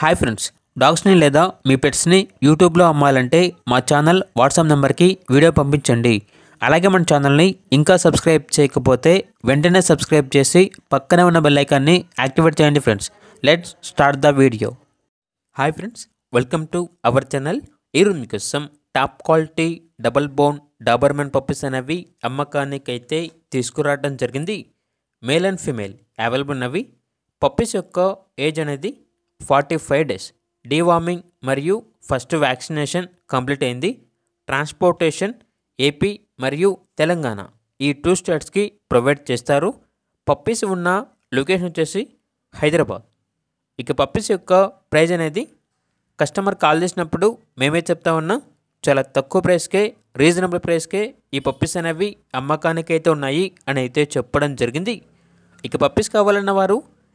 hi friends డాగ్స్ని లేదా మీ పెట్స్ని యూట్యూబ్లో అమ్మాలంటే మా ఛానల్ వాట్సాప్ నెంబర్కి వీడియో పంపించండి అలాగే మన ఛానల్ని ఇంకా సబ్స్క్రైబ్ చేయకపోతే వెంటనే సబ్స్క్రైబ్ చేసి పక్కనే ఉన్న బెల్లైకాన్ని యాక్టివేట్ చేయండి friends let's start the video hi friends welcome to our channel ఈరోజు మీకోసం top quality double bone doberman puppies అనేవి అమ్మకానికైతే తీసుకురావడం జరిగింది మేల్ అండ్ ఫిమేల్ అవైలబుల్ ఉన్నవి పప్పీస్ యొక్క ఏజ్ అనేది ఫార్టీ ఫైవ్ డేస్ డీవార్మింగ్ మరియు ఫస్ట్ వ్యాక్సినేషన్ కంప్లీట్ అయింది ట్రాన్స్పోర్టేషన్ ఏపీ మరియు తెలంగాణ ఈ టూ స్టేట్స్కి ప్రొవైడ్ చేస్తారు పప్పీస్ ఉన్న లొకేషన్ వచ్చేసి హైదరాబాద్ ఇక పప్పీస్ యొక్క ప్రైజ్ అనేది కస్టమర్ కాల్ చేసినప్పుడు మేమే చెప్తా ఉన్నా చాలా తక్కువ ప్రైస్కే రీజనబుల్ ప్రైస్కే ఈ పప్పీస్ అనేవి అమ్మకానికి అయితే ఉన్నాయి అని అయితే చెప్పడం జరిగింది ఇక పప్పీస్ కావాలన్న వారు